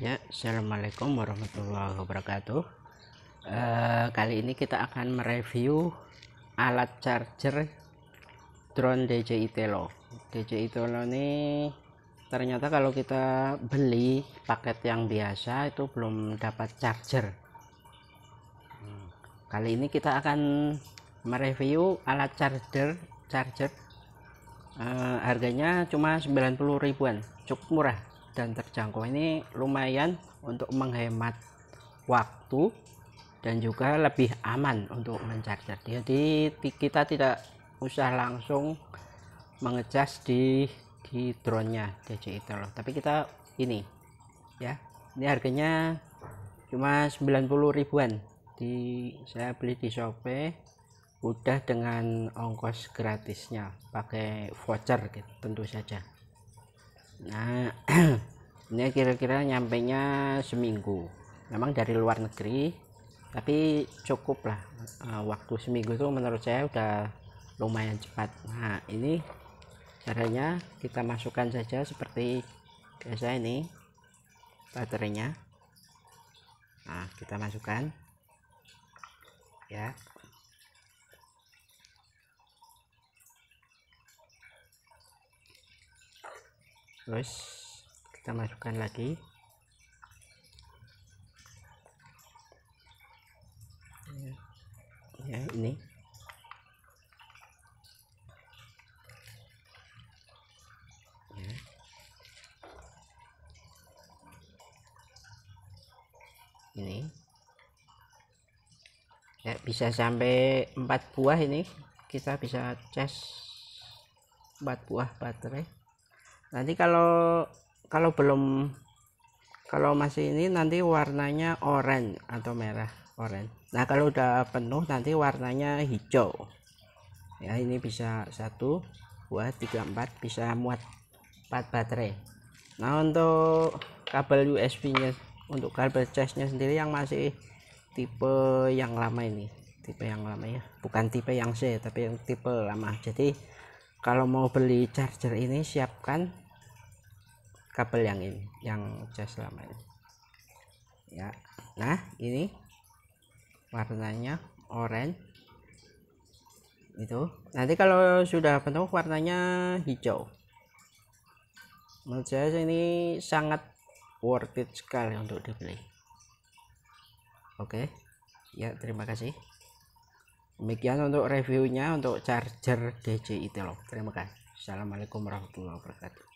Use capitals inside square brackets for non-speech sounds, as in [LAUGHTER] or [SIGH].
Ya, assalamualaikum warahmatullahi wabarakatuh. E, kali ini kita akan mereview alat charger drone DJI Telo. DJI Telo ini ternyata kalau kita beli paket yang biasa itu belum dapat charger. Kali ini kita akan mereview alat charger charger. E, harganya cuma 90 ribuan, cukup murah dan terjangkau ini lumayan untuk menghemat waktu dan juga lebih aman untuk mencarger jadi kita tidak usah langsung mengecas di di drone nya itu loh tapi kita ini ya ini harganya cuma 90 ribuan di saya beli di Shopee udah dengan ongkos gratisnya pakai voucher gitu, tentu saja nah [CLEARS THROAT] ini kira-kira nyampe nya seminggu memang dari luar negeri tapi cukup lah eh, waktu seminggu itu menurut saya udah lumayan cepat nah ini caranya kita masukkan saja seperti biasa ini baterainya nah kita masukkan ya terus kita masukkan lagi ya ini ya. ini ya bisa sampai empat buah ini kita bisa cas empat buah baterai nanti kalau kalau belum kalau masih ini nanti warnanya orange atau merah orange nah kalau udah penuh nanti warnanya hijau ya ini bisa satu dua tiga empat bisa muat empat baterai nah untuk kabel USB nya untuk kabel charge nya sendiri yang masih tipe yang lama ini tipe yang lama ya bukan tipe yang C tapi yang tipe lama jadi kalau mau beli charger ini siapkan kabel yang ini yang jas selama ini ya nah ini warnanya orange itu nanti kalau sudah penuh warnanya hijau menurut saya ini sangat worth it sekali untuk dibeli oke ya terima kasih demikian untuk reviewnya untuk charger DJI loh terima kasih Assalamualaikum warahmatullahi wabarakatuh